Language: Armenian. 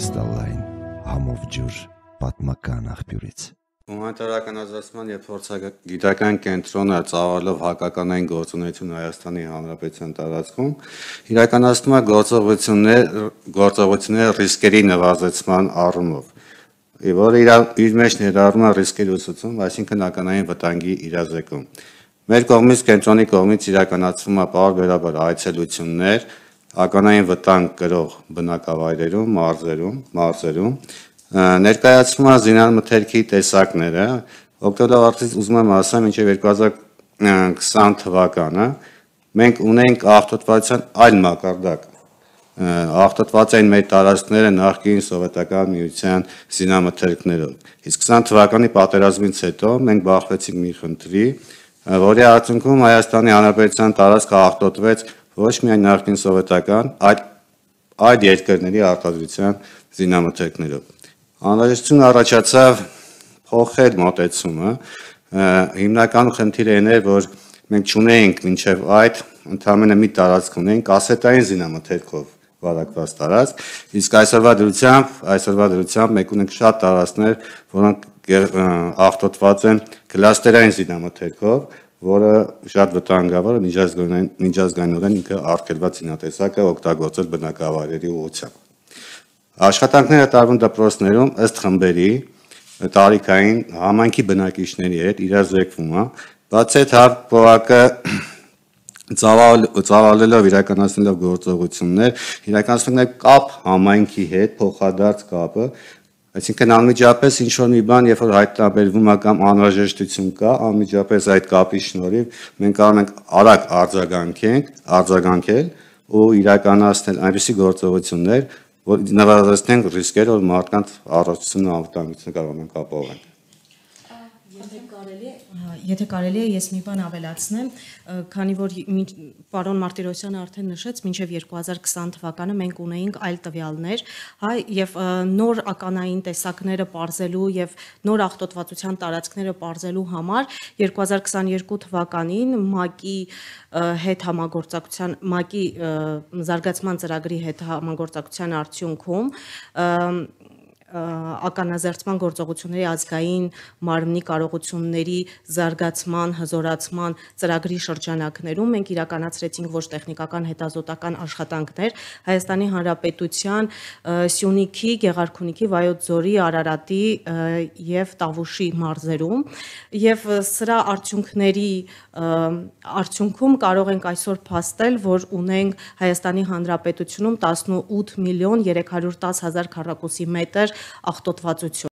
կրիստալային համով ջուր պատմական աղբյուրից։ Հումանիտարականազացման եւ փորձագիտական կենտրոնը ծավալով հակականային գործունեություն Հայաստանի Հանրապետության տարածքում իրականացնում է գործողություններ գործողություններ ռիսկերի նվազեցման առումով, որը իր, իր մեջ ներառում է ռիսկերի ուսուցում, այսինքն ականային վտանգի իրազեկում։ Մեր կողմից կենտրոնի կողմից իրականացվում է բարբերաբար այցելություններ, ականային վտանգ կրող բնակավայրերում, մարզերում, մարզերում ներկայացվում է զինան մթերքի տեսակները, օկտոբերից ուզում եմ ասեմ, մինչև 2020 թվականը մենք ունենք աղտոտվածության այլ մակարդակ։ Աղտոտված էին մեր տարածքները նախկին սովետական միության զինամթերքներով։ Իսկ 20 թվականի պատերազմից հետո մենք բախվեցինք մի խնդրի, որի արդյունքում Հայաստանի Հանրապետության տարածքը աղտոտվեց 1.5 ոչ միայն նախկին սովետական, այլ այդ երկրների արտադրության զինամթերքներով։ Անհրաժեշտություն առաջացավ փոխել մոտեցումը։ Հիմնական խնդիրը այն էր, որ մենք ճունեինք մինչև այդ ընդամենը մի տարածք ունենք կասետային զինամթերքով վարակված տարածք, իսկ այսօրվա դրությամբ, այսօրվա դրությամբ մենք ունենք շատ տարածքներ, որոնք աղտոտված են գլաստերային զինամթերքով, որը շատ վտանգավոր է միջազգային միջազգայինորեն ինքը արգելված ցինատեսակը օգտագործել բնակավայրերի ուղղությամբ։ Աշխատանքները տարվում դպրոցներում ըստ խմբերի տարիքային համանքի բնակիչների հետ իրազեկվում է, բացի այդ հավ փողակը ծավալ ծավալելով իրականացնելով գործողություններ, իրականացնելով կապ համայնքի հետ, փոխադարձ կապը Այսինքն անմիջապես ինչ որ մի բան, երբ որ հայտնաբերվում է կամ անհրաժեշտություն կա, անմիջապես այդ կապի շնորհիվ մենք կարող ենք արագ արձագանքենք, արձագանքել ու իրականացնել այնպիսի գործողություններ, որ նվազեցնենք ռիսկերը, որ մարդկանց առողջությունը անվտանգությունը կարող ենք ապահովել։ Եթե կարելի է, եթե կարելի է, ես մի բան ավելացնեմ, քանի որ պարոն Մարտիրոսյանը արդեն նշեց, մինչև 2020 թվականը մենք ունեինք այլ տվյալներ, հա, եւ նոր ականային տեսակները ողրզելու եւ նոր ախտոտվածության տարածքները ողրզելու համար 2022 թվականին ՄԱԿ-ի հետ համագործակցության ՄԱԿ-ի զարգացման ծրագրի հետ համագործակցության արդյունքում ականաձերծման գործողությունների ազգային մարմնի կարողությունների զարգացման, հզորացման ծրագրի շրջանակներում մենք իրականացրեցինք ոչ տեխնիկական հետազոտական աշխատանքներ Հայաստանի Հանրապետության Սյունիքի, Գեղարքունիքի, Վայոց ձորի, Արարատի եւ Տավուշի մարզերում եւ սրա արդյունքների արդյունքում կարող ենք այսօր փաստել, որ ունենք Հայաստանի Հանրապետությունում 18 միլիոն 310 հազար քառակուսի մետր աղտոտվածություն